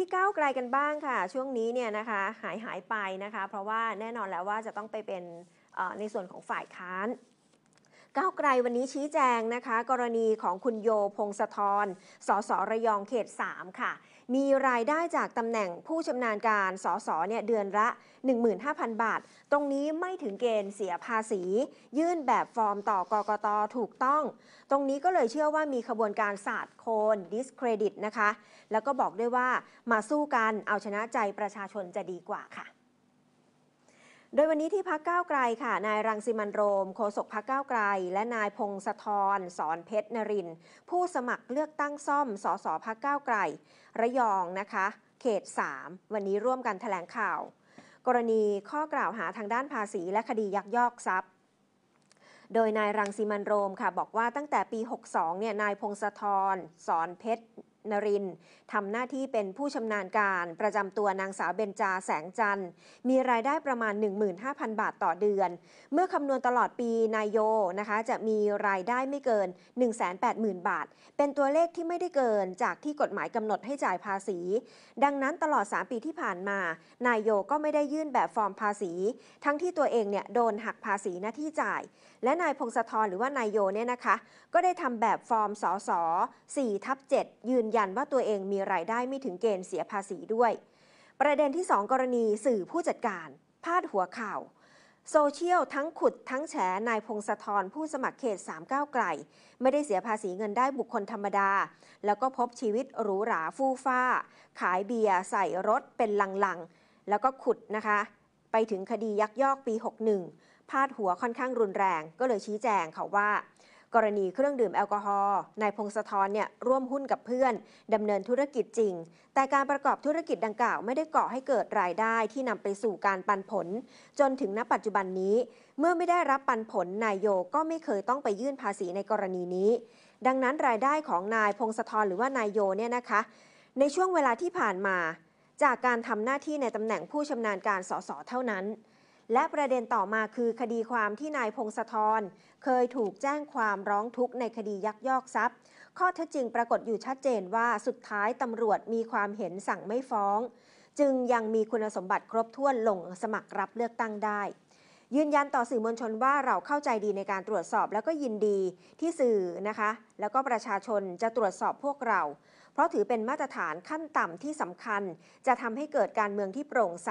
ที่ก้าวไกลกันบ้างค่ะ ช่วงนี้เนี่ยนะคะหายหายไปนะคะ เพราะว่าแน่นอนแล้วว่าจะต้องไปเป็นในส่วนของฝ่ายค้านก้าวไกลวันนี้ชี้แจงนะคะ กรณีของคุณโยพงศธรสสระยองเขต 3 ค่ะ มีรายได้จากตำแหน่งผู้ชำนาญการสสเนี่ย เดือนละ 15,000 บาท ตรงนี้ไม่ถึงเกณฑ์เสียภาษี ยื่นแบบฟอร์มต่อกกตถูกต้อง ตรงนี้ก็เลยเชื่อว่ามีขบวนการศาสตร์โคนดิสเครดิตนะคะ แล้วก็บอกด้วยว่ามาสู้กันเอาชนะใจประชาชนจะดีกว่าค่ะโดยวันนี้ที่พักเก้าไกลค่ะ นายรังสิมันโรม โฆษกพักเก้าไกล และนายพงศธร สอนเพชรนรินผู้สมัครเลือกตั้งซ่อมสสพักเก้าไกล ระยองนะคะ เขต 3 วันนี้ร่วมกันแถลงข่าวกรณีข้อกล่าวหาทางด้านภาษีและคดียักยอกทรัพย์ โดยนายรังสีมันโรมค่ะ บอกว่าตั้งแต่ปี 62เนี่ยนายพงศธร สอนเพชรนรินทำหน้าที่เป็นผู้ชำนาญการประจำตัวนางสาวเบญจาแสงจันทร์มีรายได้ประมาณ 15,000 บาทต่อเดือน เมื่อคำนวณตลอดปีนายโยนะคะจะมีรายได้ไม่เกิน 180,000 บาท เป็นตัวเลขที่ไม่ได้เกินจากที่กฎหมายกำหนดให้จ่ายภาษี ดังนั้นตลอด 3 ปีที่ผ่านมานายโยก็ไม่ได้ยื่นแบบฟอร์มภาษี ทั้งที่ตัวเองเนี่ยโดนหักภาษีหน้าที่จ่าย และนายพงศธรหรือว่านายโยเนี่ยนะคะ ก็ได้ทำแบบฟอร์มสส4ทับ7ยืนยันว่าตัวเองมีรายได้ไม่ถึงเกณฑ์เสียภาษีด้วย ประเด็นที่ 2 กรณีสื่อผู้จัดการ พาดหัวข่าว โซเชียลทั้งขุดทั้งแฉนายพงศธรผู้สมัครเขต39 ไกล ไม่ได้เสียภาษีเงินได้บุคคลธรรมดา แล้วก็พบชีวิตหรูหราฟู่ฟ้า ขายเบียร์ใส่รถเป็นลังๆ แล้วก็ขุดนะคะ ไปถึงคดียักยอกปี 61พาดหัวค่อนข้างรุนแรง ก็เลยชี้แจงเขาว่ากรณีเครื่องดื่มแอลกอฮอล์ นายพงศธรเนี่ยร่วมหุ้นกับเพื่อนดำเนินธุรกิจจริง แต่การประกอบธุรกิจดังกล่าวไม่ได้ก่อให้เกิดรายได้ที่นำไปสู่การปันผล จนถึงณปัจจุบันนี้ เมื่อไม่ได้รับปันผลนายโยก็ไม่เคยต้องไปยื่นภาษีในกรณีนี้ ดังนั้นรายได้ของนายพงศธรหรือว่านายโยเนี่ยนะคะในช่วงเวลาที่ผ่านมา จากการทำหน้าที่ในตำแหน่งผู้ชำนาญการสสเท่านั้นและประเด็นต่อมาคือคดีความที่นายพงศธรเคยถูกแจ้งความร้องทุกข์ในคดียักยอกทรัพย์ ข้อเท็จจริงปรากฏอยู่ชัดเจนว่าสุดท้ายตำรวจมีความเห็นสั่งไม่ฟ้อง จึงยังมีคุณสมบัติครบถ้วนลงสมัครรับเลือกตั้งได้ยืนยันต่อสื่อมวลชนว่าเราเข้าใจดีในการตรวจสอบแล้วก็ยินดีที่สื่อนะคะ แล้วก็ประชาชนจะตรวจสอบพวกเราเพราะถือเป็นมาตรฐานขั้นต่ำที่สำคัญจะทำให้เกิดการเมืองที่โปร่งใส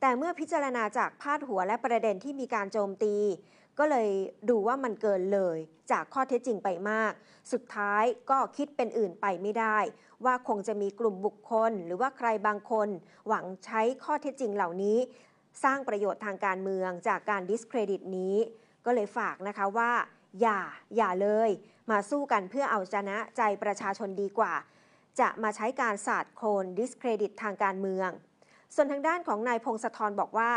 แต่เมื่อพิจารณาจากพาดหัวและประเด็นที่มีการโจมตี ก็เลยดูว่ามันเกินเลยจากข้อเท็จจริงไปมาก สุดท้ายก็คิดเป็นอื่นไปไม่ได้ ว่าคงจะมีกลุ่มบุคคล หรือว่าใครบางคน หวังใช้ข้อเท็จจริงเหล่านี้สร้างประโยชน์ทางการเมืองจากการดิสเครดิตนี้ ก็เลยฝากนะคะว่า อย่าอย่าเลยมาสู้กันเพื่อเอาชนะใจประชาชนดีกว่า จะมาใช้การสาดโคลนดิสเครดิตทางการเมือง ส่วนทางด้านของนายพงศธรบอกว่า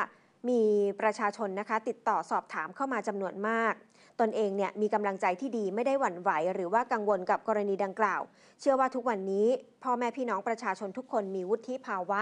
มีประชาชนนะคะติดต่อสอบถามเข้ามาจำนวนมาก ตนเองเนี่ยมีกำลังใจที่ดีไม่ได้หวั่นไหว หรือว่ากังวลกับกรณีดังกล่าว เชื่อว่าทุกวันนี้พ่อแม่พี่น้องประชาชนทุกคนมีวุฒิภาวะ